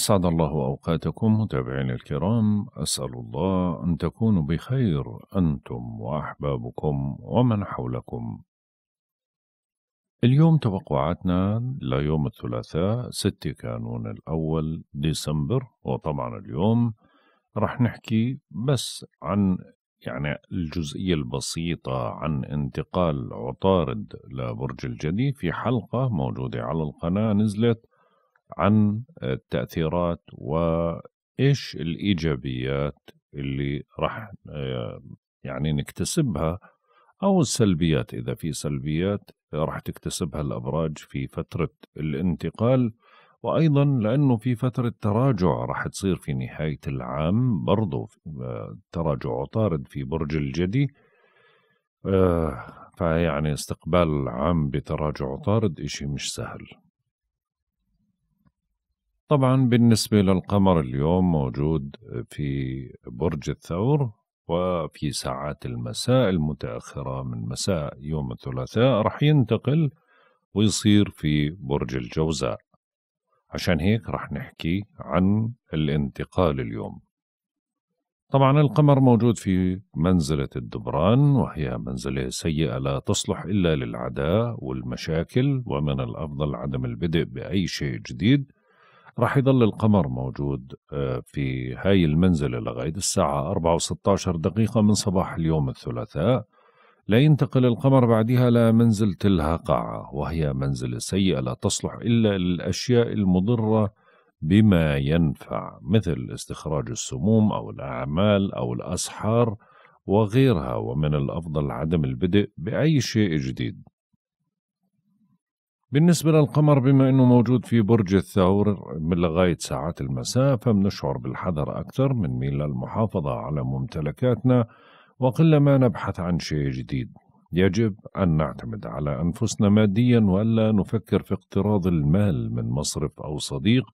أسعد الله أوقاتكم متابعينا الكرام أسأل الله أن تكونوا بخير أنتم وأحبابكم ومن حولكم اليوم توقعاتنا ليوم الثلاثاء 6 كانون الأول ديسمبر وطبعا اليوم رح نحكي بس عن يعني الجزئية البسيطة عن انتقال عطارد لبرج الجدي في حلقة موجودة على القناة نزلت عن آه، التأثيرات وإيش الإيجابيات اللي راح آه، يعني نكتسبها أو السلبيات إذا في سلبيات آه، راح تكتسبها الأبراج في فترة الانتقال وأيضا لأنه في فترة تراجع راح تصير في نهاية العام برضو تراجع طارد في برج الجدي فيعني استقبال العام بتراجع طارد إشي مش سهل طبعا بالنسبة للقمر اليوم موجود في برج الثور وفي ساعات المساء المتأخرة من مساء يوم الثلاثاء رح ينتقل ويصير في برج الجوزاء عشان هيك رح نحكي عن الانتقال اليوم طبعا القمر موجود في منزلة الدبران وهي منزلة سيئة لا تصلح إلا للعداء والمشاكل ومن الأفضل عدم البدء بأي شيء جديد راح يضل القمر موجود آه، في هاي المنزلة لغاية الساعة 4 و16 دقيقة من صباح اليوم الثلاثاء لا ينتقل القمر بعدها لمنزلة الهقعة وهي منزلة سيئة لا تصلح إلا للأشياء المضرة بما ينفع مثل استخراج السموم أو الأعمال أو الأسحار وغيرها ومن الأفضل عدم البدء بأي شيء جديد بالنسبة للقمر بما أنه موجود في برج الثور من لغاية ساعات المساء فبنشعر بالحذر أكثر من ميل للمحافظة على ممتلكاتنا وقلما نبحث عن شيء جديد يجب أن نعتمد على أنفسنا ماديا وألا نفكر في اقتراض المال من مصرف أو صديق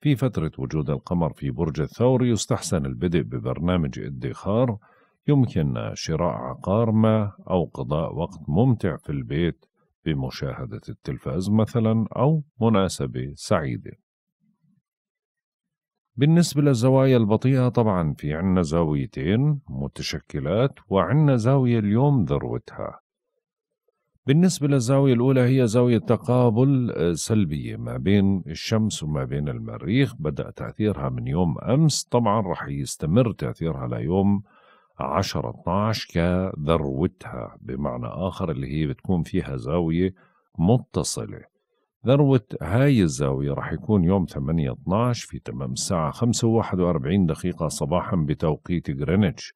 في فترة وجود القمر في برج الثور يستحسن البدء ببرنامج ادخار يمكن شراء عقار ما أو قضاء وقت ممتع في البيت بمشاهدة التلفاز مثلا أو مناسبة سعيدة بالنسبة للزوايا البطيئة طبعا في عنا زاويتين متشكلات وعنا زاوية اليوم ذروتها بالنسبة للزاوية الأولى هي زاوية تقابل آه، سلبية ما بين الشمس وما بين المريخ بدأ تأثيرها من يوم أمس طبعا رح يستمر تأثيرها ليوم 10 12 كذروتها بمعنى آخر اللي هي بتكون فيها زاوية متصلة ذروة هاي الزاوية راح يكون يوم 8 12 في تمام الساعة 5 41 دقيقة صباحا بتوقيت غرينتش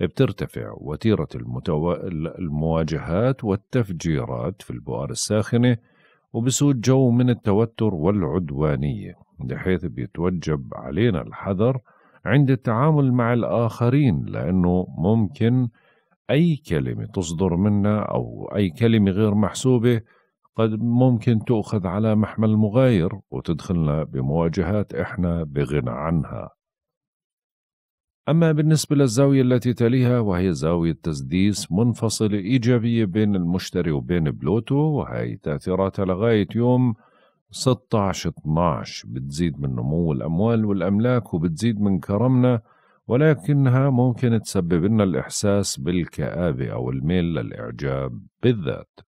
بترتفع وتيرة المتو... المواجهات والتفجيرات في البؤر الساخنة وبسود جو من التوتر والعدوانية بحيث بيتوجب علينا الحذر عند التعامل مع الآخرين لأنه ممكن أي كلمة تصدر منا أو أي كلمة غير محسوبة قد ممكن تؤخذ على محمل مغاير وتدخلنا بمواجهات إحنا بغنى عنها أما بالنسبة للزاوية التي تليها وهي زاوية تسديس منفصلة إيجابية بين المشتري وبين بلوتو وهي تأثيراتها لغاية يوم 16 12 بتزيد من نمو الأموال والأملاك وبتزيد من كرمنا ولكنها ممكن تسبب لنا الإحساس بالكآبة أو الميل للإعجاب بالذات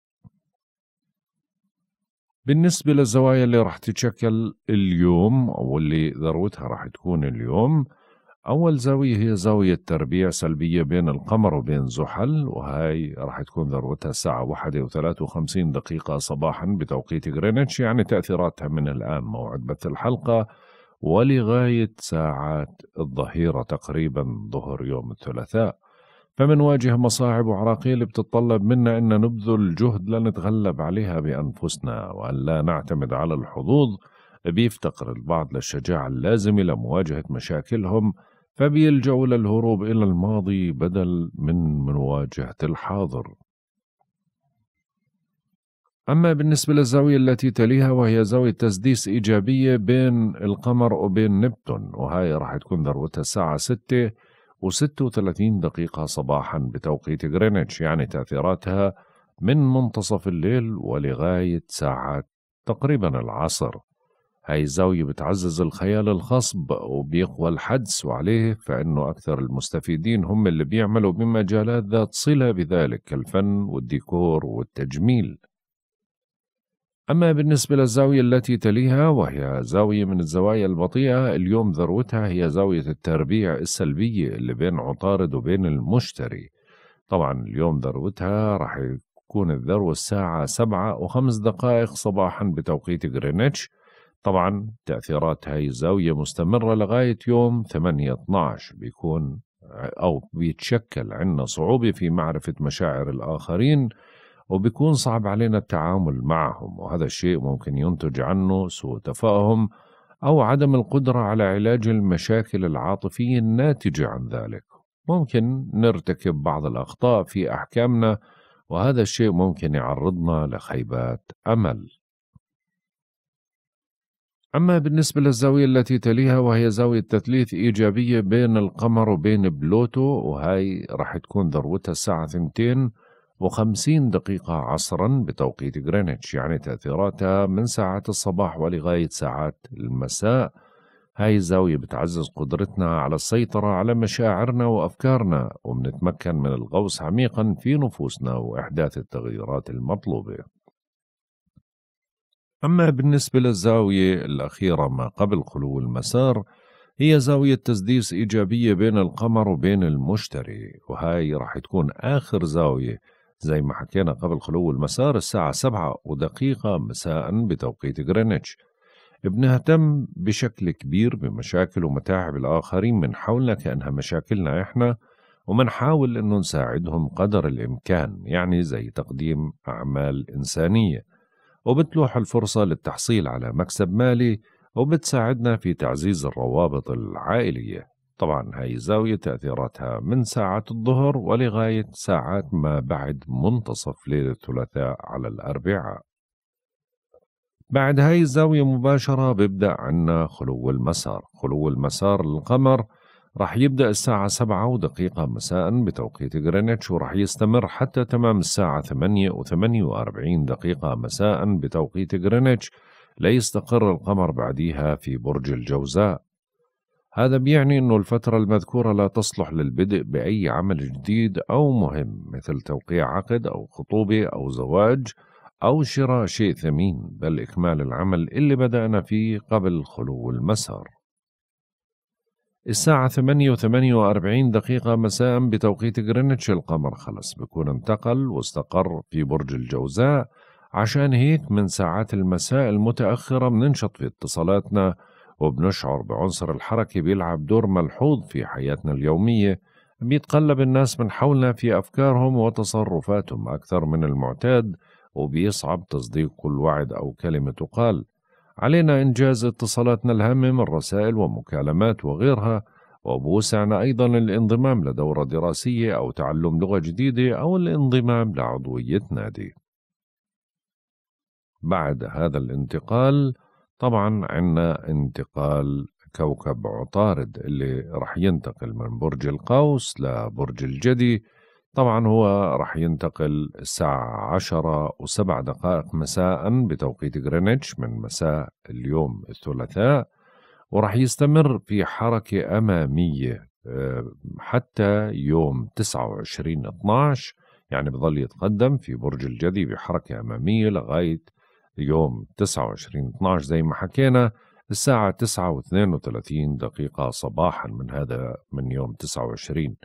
بالنسبة للزوايا اللي رح تتشكل اليوم أو اللي ذروتها رح تكون اليوم أول زاوية هي زاوية تربيع سلبية بين القمر وبين زحل وهي راح تكون ذروتها الساعة واحدة وثلاثة وخمسين دقيقة صباحا بتوقيت غرينتش يعني تأثيراتها من الآن موعد بث الحلقة ولغاية ساعات الظهيرة تقريبا ظهر يوم الثلاثاء فمنواجه مصاعب وعراقيل بتتطلب منا أن نبذل جهد لنتغلب عليها بأنفسنا وأن لا نعتمد على الحظوظ بيفتقر البعض للشجاعة اللازمة لمواجهة مشاكلهم فبيلجأوا للهروب إلى الماضي بدل من مواجهة الحاضر أما بالنسبة للزاوية التي تليها وهي زاوية تسديس إيجابية بين القمر وبين نبتون وهي راح تكون ذروتها الساعة 6 و36 دقيقة صباحا بتوقيت غرينتش يعني تأثيراتها من منتصف الليل ولغاية ساعات تقريبا العصر هاي الزاوية بتعزز الخيال الخصب وبيقوى الحدس وعليه فإنه أكثر المستفيدين هم اللي بيعملوا بمجالات ذات صلة بذلك كالفن والديكور والتجميل أما بالنسبة للزاوية التي تليها وهي زاوية من الزوايا البطيئة اليوم ذروتها هي زاوية التربيع السلبية اللي بين عطارد وبين المشتري طبعا اليوم ذروتها راح يكون الذروة الساعة سبعة وخمس دقائق صباحا بتوقيت غرينتش طبعا تأثيرات هاي الزاوية مستمرة لغاية يوم 8-12 بيكون أو بيتشكل عندنا صعوبة في معرفة مشاعر الآخرين وبيكون صعب علينا التعامل معهم وهذا الشيء ممكن ينتج عنه سوء تفاهم أو عدم القدرة على علاج المشاكل العاطفية الناتجة عن ذلك ممكن نرتكب بعض الأخطاء في أحكامنا وهذا الشيء ممكن يعرضنا لخيبات أمل أما بالنسبة للزاوية التي تليها وهي زاوية تثليث إيجابية بين القمر وبين بلوتو وهي راح تكون ذروتها الساعة ثنتين وخمسين دقيقة عصرا بتوقيت غرينتش يعني تأثيراتها من ساعات الصباح ولغاية ساعات المساء هاي الزاوية بتعزز قدرتنا على السيطرة على مشاعرنا وأفكارنا وبنتمكن من الغوص عميقا في نفوسنا وإحداث التغييرات المطلوبة أما بالنسبة للزاوية الأخيرة ما قبل خلو المسار هي زاوية تسديس إيجابية بين القمر وبين المشتري وهاي راح تكون آخر زاوية زي ما حكينا قبل خلو المسار الساعة سبعة ودقيقة مساء بتوقيت غرينتش بنهتم بشكل كبير بمشاكل ومتاعب الآخرين من حولنا كأنها مشاكلنا إحنا ومنحاول أنه نساعدهم قدر الإمكان يعني زي تقديم أعمال إنسانية وبتلوح الفرصة للتحصيل على مكسب مالي وبتساعدنا في تعزيز الروابط العائلية طبعا هاي الزاوية تأثيراتها من ساعات الظهر ولغاية ساعات ما بعد منتصف ليلة الثلاثاء على الأربعاء بعد هاي الزاوية مباشرة بيبدأ عنا خلو المسار خلو المسار للقمر رح يبدأ الساعة سبعة ودقيقة مساء بتوقيت غرينتش ورح يستمر حتى تمام الساعة ثمانية وثمانية وأربعين دقيقة مساء بتوقيت غرينتش ليستقر القمر بعديها في برج الجوزاء هذا بيعني أنه الفترة المذكورة لا تصلح للبدء بأي عمل جديد أو مهم مثل توقيع عقد أو خطوبة أو زواج أو شراء شيء ثمين بل إكمال العمل اللي بدأنا فيه قبل خلو المسار الساعة ثمانية وثمانية وأربعين دقيقة مساء بتوقيت جرينتش القمر خلص بكون انتقل واستقر في برج الجوزاء عشان هيك من ساعات المساء المتأخرة بننشط في اتصالاتنا وبنشعر بعنصر الحركة بيلعب دور ملحوظ في حياتنا اليومية بيتقلب الناس من حولنا في أفكارهم وتصرفاتهم أكثر من المعتاد وبيصعب تصديق كل وعد أو كلمة تقال علينا إنجاز اتصالاتنا الهامة من رسائل ومكالمات وغيرها وبوسعنا أيضا الانضمام لدورة دراسية أو تعلم لغة جديدة أو الانضمام لعضوية نادي بعد هذا الانتقال طبعا عندنا انتقال كوكب عطارد اللي رح ينتقل من برج القوس لبرج الجدي طبعا هو راح ينتقل الساعة عشرة وسبع دقائق مساء بتوقيت غرينتش من مساء اليوم الثلاثاء وراح يستمر في حركة أمامية آه، حتى يوم 29 12 يعني بظل يتقدم في برج الجدي بحركة أمامية لغاية يوم 29 12 زي ما حكينا الساعة تسعة واثنين وثلاثين دقيقة صباحا من هذا من يوم 29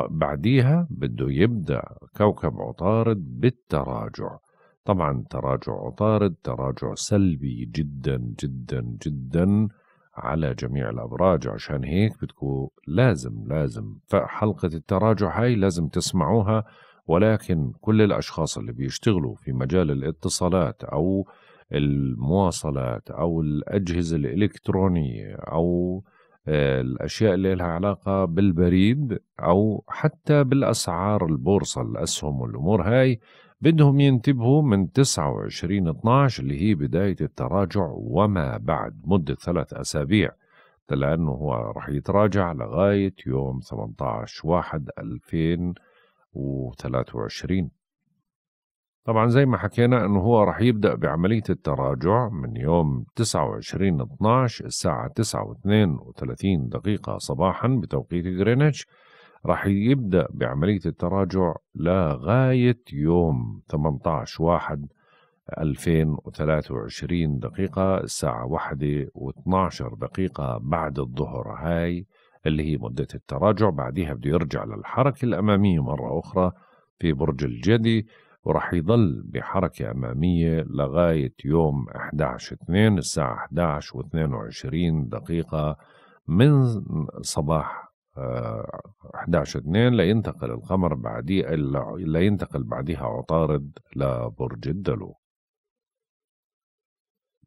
بعديها بده يبدأ كوكب عطارد بالتراجع طبعا تراجع عطارد تراجع سلبي جدا جدا جدا على جميع الأبراج عشان هيك بتكون لازم لازم فحلقة التراجع هاي لازم تسمعوها ولكن كل الأشخاص اللي بيشتغلوا في مجال الاتصالات أو المواصلات أو الأجهزة الإلكترونية أو الأشياء اللي لها علاقة بالبريد أو حتى بالأسعار البورصة الأسهم والأمور هاي بدهم ينتبهوا من 29 12 اللي هي بداية التراجع وما بعد مدة ثلاث أسابيع لأنه هو رح يتراجع لغاية يوم 18 1 2023 طبعا زي ما حكينا انه هو راح يبدا بعمليه التراجع من يوم 29 12 الساعه 9 و32 دقيقه صباحا بتوقيت جرينتش راح يبدا بعمليه التراجع لغايه يوم 18 1 2023 دقيقة الساعة واحدة و12 دقيقة بعد الظهر هاي اللي هي مدة التراجع بعدها بده يرجع للحركة الأمامية مرة أخرى في برج الجدي وراح يضل بحركة أمامية لغاية يوم 11 2 الساعة 11 و22 دقيقة من صباح 11 آه، 2 لينتقل القمر بعدي لينتقل بعدها عطارد لبرج الدلو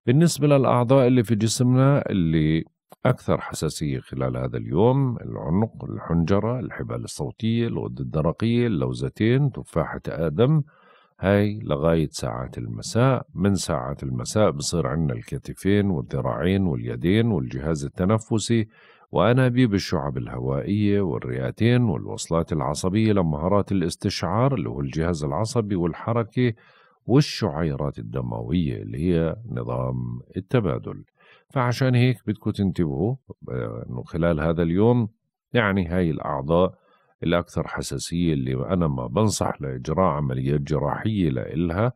بالنسبة للأعضاء اللي في جسمنا اللي أكثر حساسية خلال هذا اليوم العنق، الحنجرة، الحبال الصوتية، الغدة الدرقية، اللوزتين، تفاحة آدم، هاي لغاية ساعات المساء من ساعات المساء بصير عندنا الكتفين والذراعين واليدين والجهاز التنفسي وأنابيب الشعب الهوائية والرئتين والوصلات العصبية لمهارات الاستشعار اللي هو الجهاز العصبي والحركة والشعيرات الدموية اللي هي نظام التبادل فعشان هيك بدكم تنتبهوا آه، أنه خلال هذا اليوم يعني هاي الأعضاء الأكثر حساسية اللي أنا ما بنصح لإجراء عمليات جراحية لإلها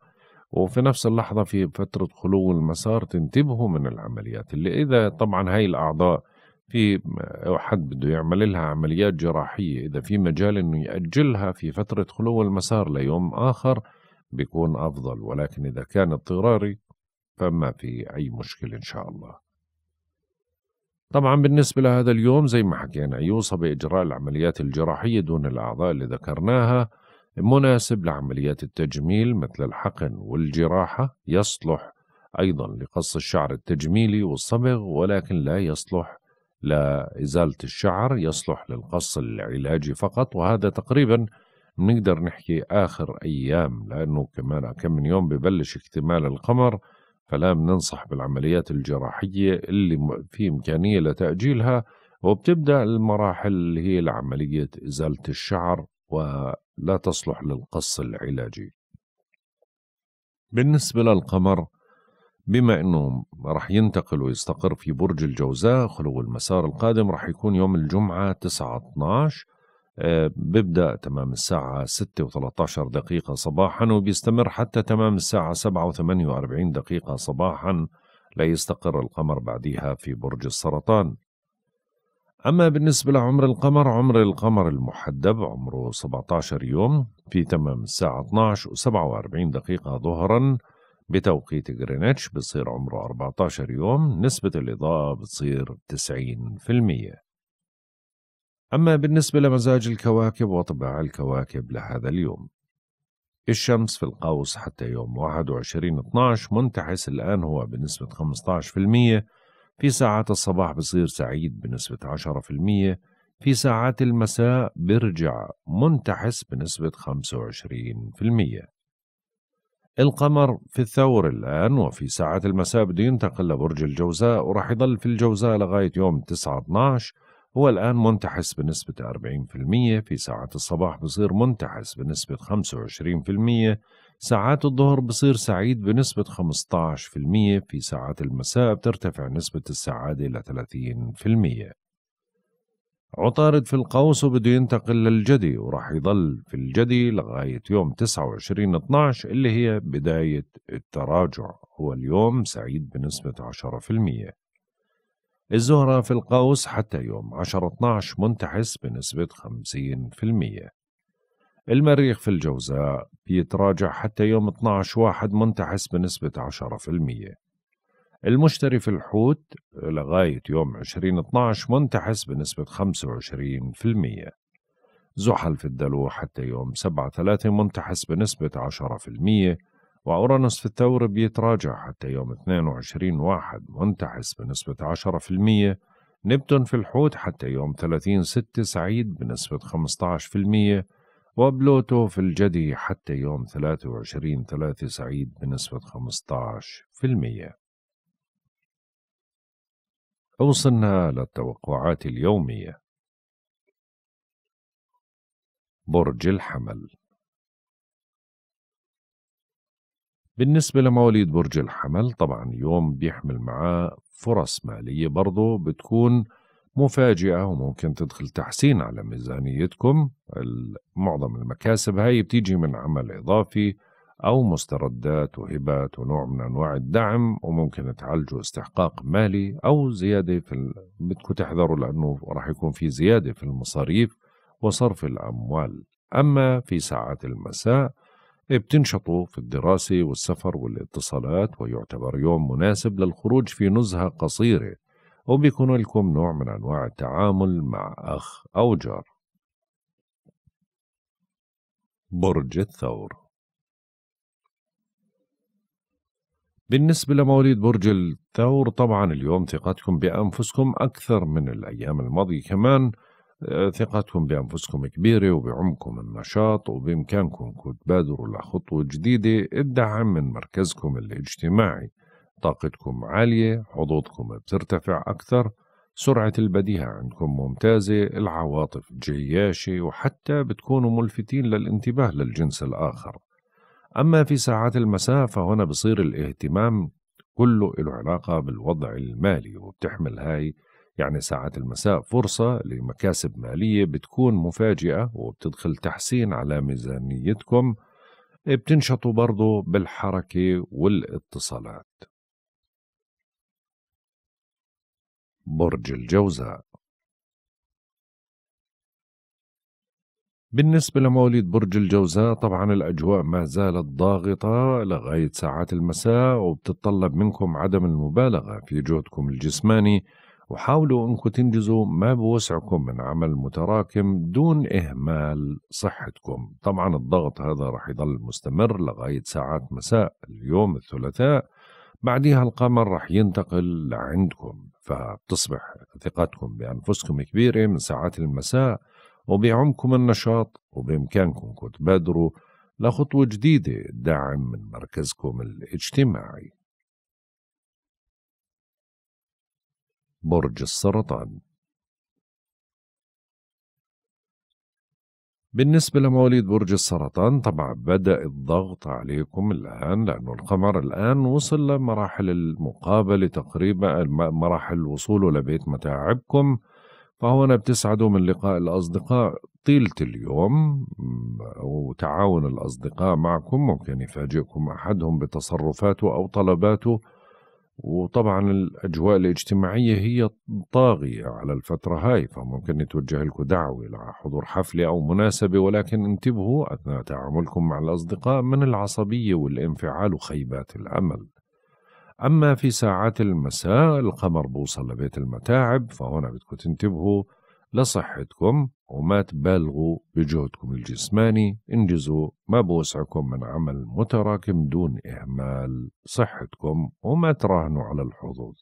وفي نفس اللحظة في فترة خلو المسار تنتبهوا من العمليات اللي إذا طبعا هاي الأعضاء في حد بده يعمل لها عمليات جراحية إذا في مجال إنه يأجلها في فترة خلو المسار ليوم آخر بيكون أفضل ولكن إذا كان اضطراري فما في أي مشكلة إن شاء الله طبعا بالنسبة لهذا اليوم زي ما حكينا يوصى بإجراء العمليات الجراحية دون الأعضاء اللي ذكرناها مناسب لعمليات التجميل مثل الحقن والجراحة يصلح أيضا لقص الشعر التجميلي والصبغ ولكن لا يصلح لإزالة الشعر يصلح للقص العلاجي فقط وهذا تقريبا بنقدر نحكي آخر أيام لأنه كمان كم من يوم ببلش اكتمال القمر فلا بننصح بالعمليات الجراحية اللي في إمكانية لتأجيلها وبتبدأ المراحل اللي هي لعملية إزالة الشعر ولا تصلح للقص العلاجي بالنسبة للقمر بما أنه راح ينتقل ويستقر في برج الجوزاء خلو المسار القادم راح يكون يوم الجمعة 9 12 بيبدأ تمام الساعة 6 و13 دقيقة صباحا وبيستمر حتى تمام الساعة 7 و48 دقيقة صباحا ليستقر القمر بعدها في برج السرطان أما بالنسبة لعمر القمر عمر القمر المحدب عمره 17 يوم في تمام الساعة 12 و47 دقيقة ظهرا بتوقيت غرينتش بصير عمره 14 يوم نسبة الإضاءة بتصير 90% أما بالنسبة لمزاج الكواكب وطباع الكواكب لهذا اليوم الشمس في القوس حتى يوم 21 12 منتحس الآن هو بنسبة 15% في ساعات الصباح بصير سعيد بنسبة 10% في ساعات المساء برجع منتحس بنسبة 25% القمر في الثور الآن وفي ساعات المساء بده ينتقل لبرج الجوزاء ورح يضل في الجوزاء لغاية يوم 9 12 هو الآن منتحس بنسبة 40% في ساعات الصباح بصير منتحس بنسبة 25% ساعات الظهر بصير سعيد بنسبة 15% في ساعات المساء بترتفع نسبة السعادة إلى 30% عطارد في القوس وبده ينتقل للجدي وراح يضل في الجدي لغاية يوم 29 12 اللي هي بداية التراجع هو اليوم سعيد بنسبة 10% الزهرة في القوس حتى يوم 10-12 منتحس بنسبة 50% المريخ في الجوزاء بيتراجع حتى يوم 12 1 منتحس بنسبة 10% المشتري في الحوت لغاية يوم 20-12 منتحس بنسبة 25% زحل في الدلو حتى يوم 7-3 منتحس بنسبة 10% وأورانوس في الثور بيتراجع حتى يوم 22 واحد منتعس بنسبة 10% نبتون في الحوت حتى يوم 30 6 سعيد بنسبة 15% وبلوتو في الجدي حتى يوم 23 3 سعيد بنسبة 15% وصلنا للتوقعات اليومية برج الحمل بالنسبة لمواليد برج الحمل طبعا يوم بيحمل معاه فرص مالية برضه بتكون مفاجئة وممكن تدخل تحسين على ميزانيتكم معظم المكاسب هاي بتيجي من عمل إضافي أو مستردات وهبات ونوع من أنواع الدعم وممكن تعالجوا استحقاق مالي أو زيادة في ال... بدكم تحذروا لأنه راح يكون في زيادة في المصاريف وصرف الأموال أما في ساعات المساء بتنشطوا في الدراسة والسفر والاتصالات ويعتبر يوم مناسب للخروج في نزهة قصيرة وبيكون لكم نوع من أنواع التعامل مع أخ أو جار برج الثور بالنسبة لمواليد برج الثور طبعا اليوم ثقتكم بأنفسكم أكثر من الأيام الماضية كمان ثقتكم بأنفسكم كبيرة وبعمقكم النشاط وبإمكانكم تبادروا لخطوة جديدة الدعم من مركزكم الاجتماعي طاقتكم عالية حظوظكم بترتفع أكثر سرعة البديهة عندكم ممتازة العواطف جياشة وحتى بتكونوا ملفتين للانتباه للجنس الآخر أما في ساعات المساء فهنا بصير الاهتمام كله له علاقة بالوضع المالي وبتحمل هاي يعني ساعات المساء فرصة لمكاسب مالية بتكون مفاجئة وبتدخل تحسين على ميزانيتكم بتنشطوا برضو بالحركة والاتصالات برج الجوزاء بالنسبة لمواليد برج الجوزاء طبعا الأجواء ما زالت ضاغطة لغاية ساعات المساء وبتطلب منكم عدم المبالغة في جهدكم الجسماني وحاولوا انكم تنجزوا ما بوسعكم من عمل متراكم دون اهمال صحتكم طبعا الضغط هذا راح يضل مستمر لغاية ساعات مساء اليوم الثلاثاء بعدها القمر راح ينتقل لعندكم فبتصبح ثقتكم بأنفسكم كبيرة من ساعات المساء وبيعمكم النشاط وبإمكانكم تبادروا لخطوة جديدة دعم من مركزكم الاجتماعي برج السرطان بالنسبة لمواليد برج السرطان طبعا بدأ الضغط عليكم الآن لأنه القمر الآن وصل لمراحل المقابلة تقريبا مراحل وصوله لبيت متاعبكم فهنا بتسعدوا من لقاء الأصدقاء طيلة اليوم وتعاون الأصدقاء معكم ممكن يفاجئكم أحدهم بتصرفاته أو طلباته وطبعا الأجواء الاجتماعية هي طاغية على الفترة هاي فممكن نتوجه لكم دعوة لحضور حفلة أو مناسبة ولكن انتبهوا أثناء تعاملكم مع الأصدقاء من العصبية والانفعال وخيبات الأمل أما في ساعات المساء القمر بوصل لبيت المتاعب فهنا بدكم تنتبهوا لصحتكم وما تبالغوا بجهدكم الجسماني انجزوا ما بوسعكم من عمل متراكم دون إهمال صحتكم وما تراهنوا على الحظوظ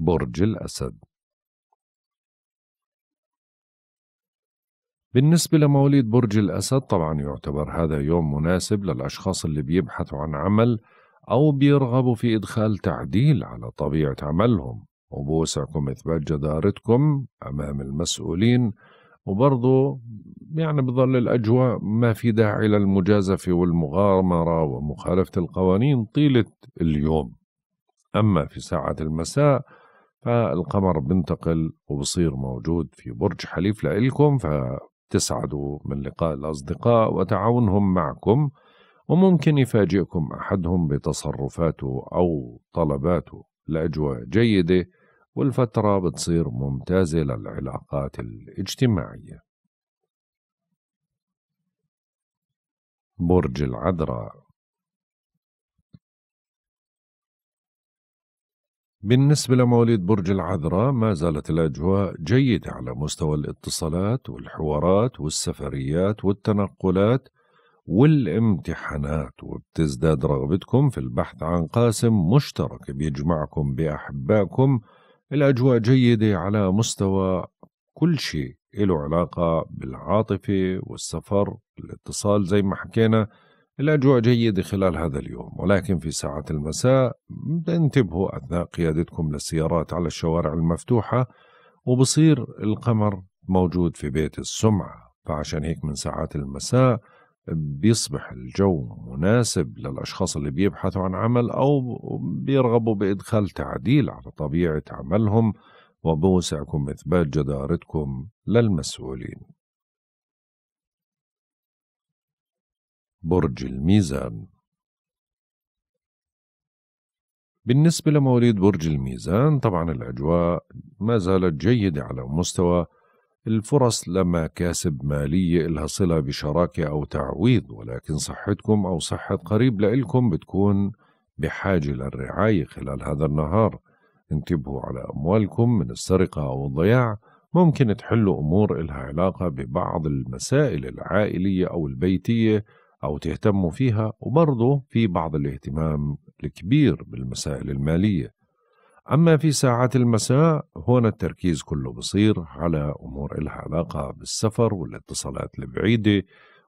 برج الأسد بالنسبة لمواليد برج الأسد طبعا يعتبر هذا يوم مناسب للأشخاص اللي بيبحثوا عن عمل أو بيرغبوا في إدخال تعديل على طبيعة عملهم وبوسعكم إثبات جدارتكم أمام المسؤولين وبرضه يعني بظل الأجواء ما في داعي للمجازفة والمغامرة ومخالفة القوانين طيلة اليوم أما في ساعة المساء فالقمر بنتقل وبصير موجود في برج حليف لإلكم فتسعدوا من لقاء الأصدقاء وتعاونهم معكم وممكن يفاجئكم أحدهم بتصرفاته أو طلباته لأجواء جيدة والفترة بتصير ممتازة للعلاقات الاجتماعية برج العذراء بالنسبة لمواليد برج العذراء ما زالت الأجواء جيدة على مستوى الاتصالات والحوارات والسفريات والتنقلات والامتحانات وبتزداد رغبتكم في البحث عن قاسم مشترك بيجمعكم بأحبائكم الأجواء جيدة على مستوى كل شيء له علاقة بالعاطفة والسفر الاتصال زي ما حكينا الأجواء جيدة خلال هذا اليوم ولكن في ساعات المساء انتبهوا أثناء قيادتكم للسيارات على الشوارع المفتوحة وبصير القمر موجود في بيت السمعة فعشان هيك من ساعات المساء بيصبح الجو مناسب للأشخاص اللي بيبحثوا عن عمل أو بيرغبوا بإدخال تعديل على طبيعة عملهم وبوسعكم إثبات جدارتكم للمسؤولين برج الميزان بالنسبة لمواليد برج الميزان طبعا الأجواء ما زالت جيدة على مستوى الفرص لما كاسب مالية إلها صلة بشراكة أو تعويض ولكن صحتكم أو صحة قريب لإلكم بتكون بحاجة للرعاية خلال هذا النهار انتبهوا على أموالكم من السرقة أو الضياع ممكن تحلوا أمور إلها علاقة ببعض المسائل العائلية أو البيتية أو تهتموا فيها وبرضه في بعض الاهتمام الكبير بالمسائل المالية أما في ساعات المساء هون التركيز كله بصير على أمور إلها علاقة بالسفر والاتصالات البعيدة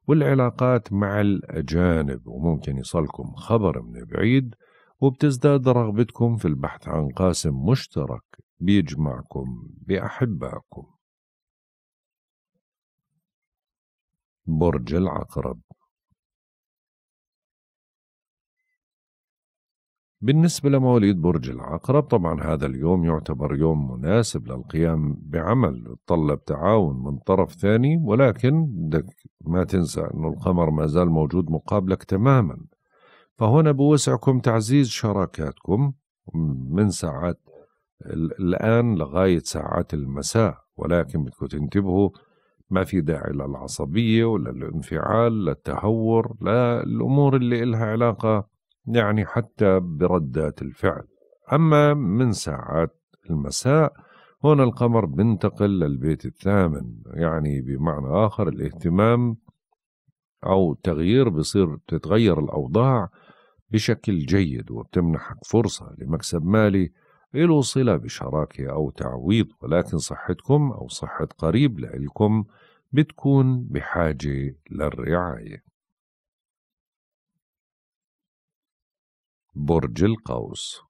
والعلاقات مع الأجانب وممكن يصلكم خبر من بعيد وبتزداد رغبتكم في البحث عن قاسم مشترك بيجمعكم بأحبائكم برج العقرب بالنسبة لمواليد برج العقرب طبعا هذا اليوم يعتبر يوم مناسب للقيام بعمل يتطلب تعاون من طرف ثاني ولكن بدك ما تنسى أن القمر ما زال موجود مقابلك تماما فهنا بوسعكم تعزيز شراكاتكم من ساعات الآن لغاية ساعات المساء ولكن بدكم تنتبهوا ما في داعي للعصبية ولا الانفعال للتهور لا الأمور اللي إلها علاقة يعني حتى بردات الفعل أما من ساعات المساء هنا القمر بنتقل للبيت الثامن يعني بمعنى آخر الاهتمام أو تغيير بصير تتغير الأوضاع بشكل جيد وبتمنحك فرصة لمكسب مالي إلو صلة بشراكة أو تعويض ولكن صحتكم أو صحة قريب لإلكم بتكون بحاجة للرعاية برج القوس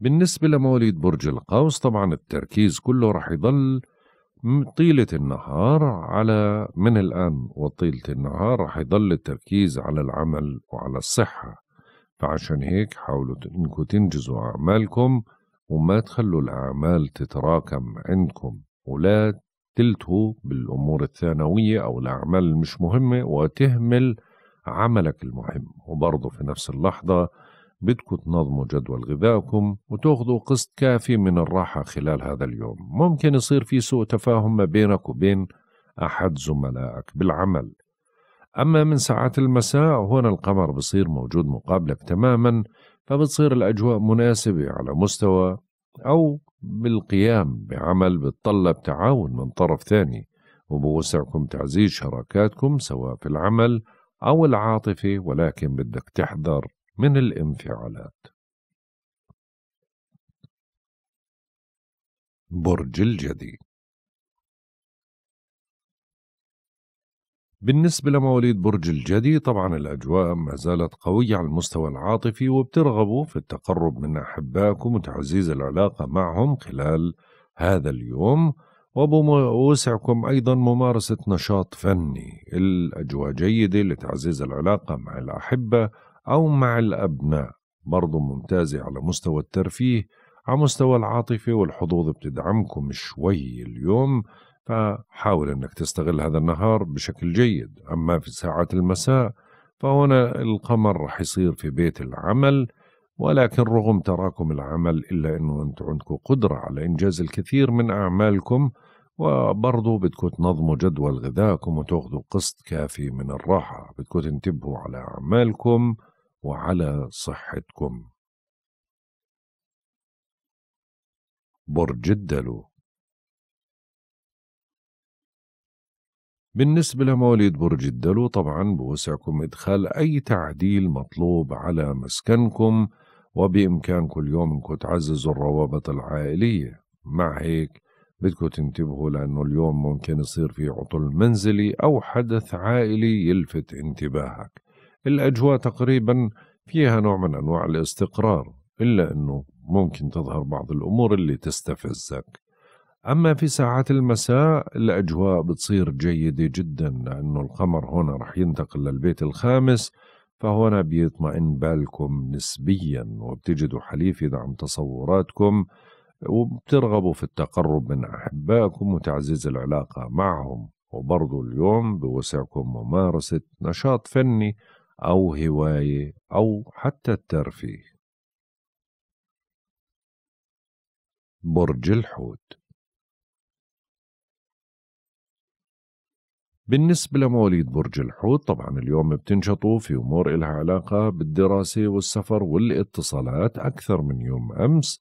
بالنسبة لمواليد برج القوس طبعا التركيز كله رح يضل طيلة النهار على من الآن وطيلة النهار رح يضل التركيز على العمل وعلى الصحة فعشان هيك حاولوا انكم تنجزوا أعمالكم وما تخلوا الأعمال تتراكم عندكم ولا تلتهو بالأمور الثانوية أو الأعمال المش مهمة وتهمل عملك المهم وبرضه في نفس اللحظة بدكم تنظموا جدول غذائكم وتاخذوا قسط كافي من الراحة خلال هذا اليوم ممكن يصير في سوء تفاهم ما بينك وبين أحد زملائك بالعمل أما من ساعات المساء هون القمر بصير موجود مقابلك تماما فبتصير الأجواء مناسبة على مستوى أو بالقيام بعمل بتطلب تعاون من طرف ثاني وبوسعكم تعزيز شراكاتكم سواء في العمل أو العاطفة ولكن بدك تحذر من الانفعالات برج الجدي بالنسبة لمواليد برج الجدي طبعا الأجواء ما زالت قوية على المستوى العاطفي وبترغبوا في التقرب من أحبائكم وتعزيز العلاقة معهم خلال هذا اليوم وبوسعكم أيضا ممارسة نشاط فني الأجواء جيدة لتعزيز العلاقة مع الأحبة أو مع الأبناء برضو ممتازة على مستوى الترفيه على مستوى العاطفة والحظوظ بتدعمكم شوي اليوم فحاول أنك تستغل هذا النهار بشكل جيد أما في ساعات المساء فهنا القمر راح يصير في بيت العمل ولكن رغم تراكم العمل إلا أنه انت عندكم قدرة على إنجاز الكثير من أعمالكم وبرضه بدكم تنظموا جدول غذائكم وتاخذوا قسط كافي من الراحة بدكم تنتبهوا على أعمالكم وعلى صحتكم برج الدلو بالنسبة لمواليد برج الدلو طبعا بوسعكم إدخال أي تعديل مطلوب على مسكنكم وبإمكانكم اليوم أنكم تعززوا الروابط العائلية مع هيك بدكم تنتبهوا لأنه اليوم ممكن يصير في عطل منزلي أو حدث عائلي يلفت انتباهك الأجواء تقريبا فيها نوع من أنواع الاستقرار إلا أنه ممكن تظهر بعض الأمور اللي تستفزك أما في ساعات المساء الأجواء بتصير جيدة جدا لأنه القمر هنا رح ينتقل للبيت الخامس فهنا بيطمئن بالكم نسبيا وبتجدوا حليف يدعم تصوراتكم وبترغبوا في التقرب من أحبائكم وتعزيز العلاقة معهم وبرضو اليوم بوسعكم ممارسة نشاط فني أو هواية أو حتى الترفيه برج الحوت بالنسبة لمواليد برج الحوت طبعا اليوم بتنشطوا في أمور إلها علاقة بالدراسة والسفر والاتصالات أكثر من يوم أمس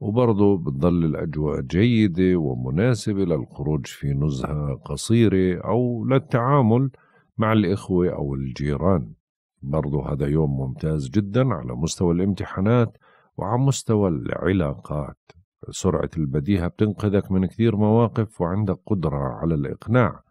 وبرضه بتضل الأجواء جيدة ومناسبة للخروج في نزهة قصيرة أو للتعامل مع الإخوة أو الجيران برضه هذا يوم ممتاز جدا على مستوى الامتحانات وعلى مستوى العلاقات سرعة البديهة بتنقذك من كثير مواقف وعندك قدرة على الإقناع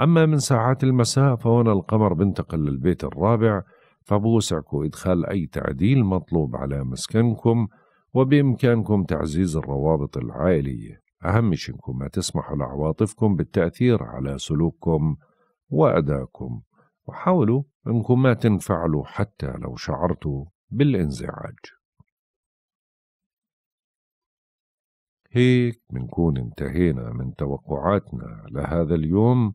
أما من ساعات المساء فهنا القمر بنتقل للبيت الرابع فبوسعكم إدخال أي تعديل مطلوب على مسكنكم وبإمكانكم تعزيز الروابط العائلية أهم شيء إنكم ما تسمحوا لعواطفكم بالتأثير على سلوككم وأدائكم وحاولوا إنكم ما تنفعلوا حتى لو شعرتوا بالانزعاج هيك منكون انتهينا من توقعاتنا لهذا اليوم